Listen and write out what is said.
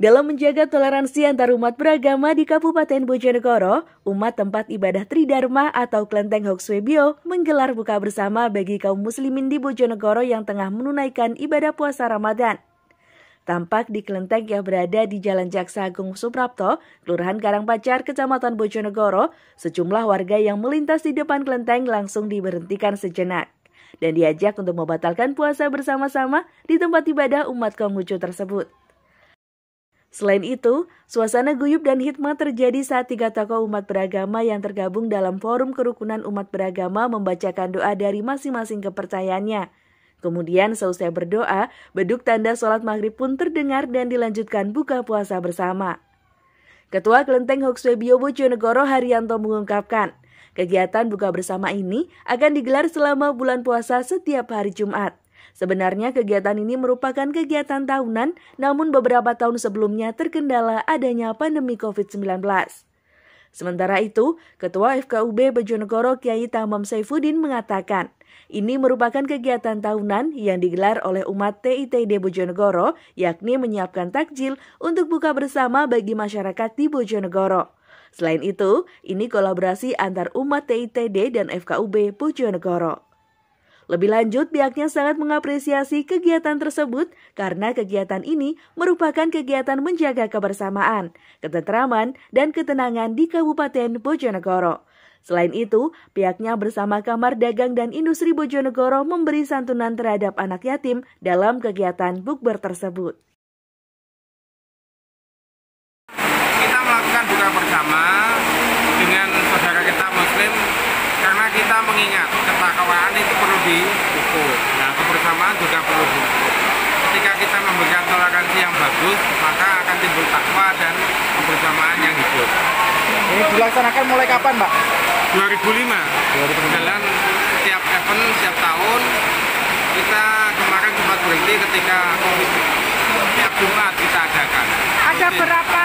Dalam menjaga toleransi antar umat beragama di Kabupaten Bojonegoro, umat tempat ibadah Tridharma atau Klenteng Hokswebio menggelar buka bersama bagi kaum muslimin di Bojonegoro yang tengah menunaikan ibadah puasa Ramadan. Tampak di kelenteng yang berada di Jalan Jaksa Agung Suprapto, Kelurahan Karangpacar, Kecamatan Bojonegoro, sejumlah warga yang melintas di depan kelenteng langsung diberhentikan sejenak dan diajak untuk membatalkan puasa bersama-sama di tempat ibadah umat Konghucu tersebut. Selain itu, suasana guyub dan hikmah terjadi saat tiga tokoh umat beragama yang tergabung dalam Forum Kerukunan Umat Beragama membacakan doa dari masing-masing kepercayaannya. Kemudian seusai berdoa, beduk tanda sholat maghrib pun terdengar dan dilanjutkan buka puasa bersama. Ketua Kelenteng Hokswe Biobo Jonegoro Haryanto mengungkapkan, kegiatan buka bersama ini akan digelar selama bulan puasa setiap hari Jumat. Sebenarnya kegiatan ini merupakan kegiatan tahunan, namun beberapa tahun sebelumnya terkendala adanya pandemi COVID-19. Sementara itu, Ketua FKUB Bojonegoro Kiai Tamam Saifuddin mengatakan, ini merupakan kegiatan tahunan yang digelar oleh umat TITD Bojonegoro, yakni menyiapkan takjil untuk buka bersama bagi masyarakat di Bojonegoro. Selain itu, ini kolaborasi antar umat TITD dan FKUB Bojonegoro. Lebih lanjut, pihaknya sangat mengapresiasi kegiatan tersebut karena kegiatan ini merupakan kegiatan menjaga kebersamaan, ketentraman, dan ketenangan di Kabupaten Bojonegoro. Selain itu, pihaknya bersama Kamar Dagang dan Industri Bojonegoro memberi santunan terhadap anak yatim dalam kegiatan bukber tersebut. Kita melakukan buka bersama di buku nah kebersamaan juga perlu buku ketika kita memberikan toleransi yang bagus maka akan timbul takwa dan kebersamaan yang hidup ini dilaksanakan mulai kapan Pak? 2005, 2005. jalan setiap event setiap tahun kita kemarin sempat berhenti ketika COVID setiap Jumat kita adakan ada berapa